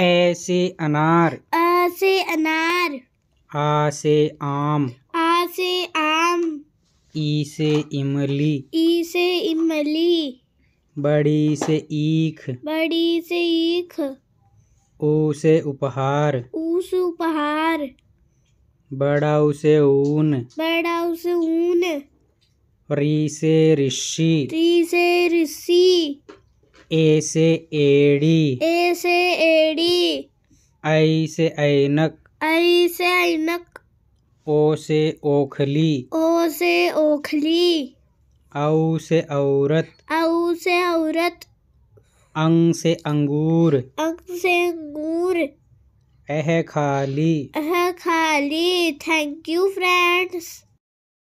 ऐसे अनार ऐसे अनार आसे आम आसे आम ई से इमली ई से इमली बड़ी से ईख बड़ी से ईख ऊसे से उपहार ऊस से उपहार बड़ा उसे ऊन बड़ा उसे ऊन री से ऋषि री से ऋषि ए से एड़ी ए से एड़ी आई से ऐनक आई से ऐनक ओ से ओखली ओ से ओखली औ से औरत औ से औरत अंग से अंगूर अंग से अंगूर अह खाली अह खाली थैंक यू फ्रेंड्स